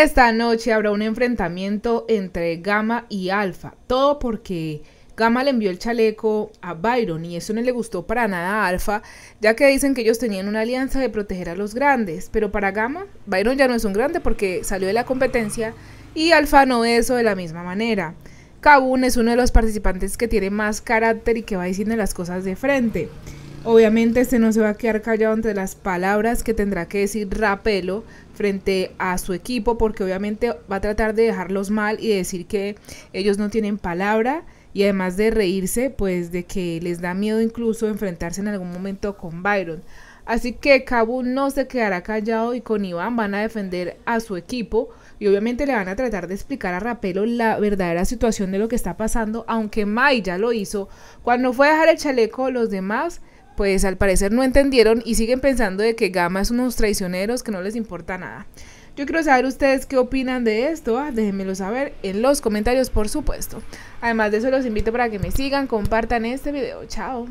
Esta noche habrá un enfrentamiento entre Gamma y Alfa, todo porque Gamma le envió el chaleco a Byron y eso no le gustó para nada a Alfa, ya que dicen que ellos tenían una alianza de proteger a los grandes, pero para Gamma, Byron ya no es un grande porque salió de la competencia y Alfa no es eso de la misma manera. Kabun es uno de los participantes que tiene más carácter y que va diciendo las cosas de frente. Obviamente este no se va a quedar callado entre las palabras que tendrá que decir Rapelo frente a su equipo, porque obviamente va a tratar de dejarlos mal y decir que ellos no tienen palabra y además de reírse, pues de que les da miedo incluso enfrentarse en algún momento con Byron. Así que Cabo no se quedará callado y con Iván van a defender a su equipo y obviamente le van a tratar de explicar a Rapelo la verdadera situación de lo que está pasando, aunque Mai ya lo hizo. Cuando fue a dejar el chaleco, los demás pues al parecer no entendieron y siguen pensando de que Gama es unos traicioneros que no les importa nada. Yo quiero saber ustedes qué opinan de esto, ah, déjenmelo saber en los comentarios por supuesto. Además de eso los invito para que me sigan, compartan este video, chao.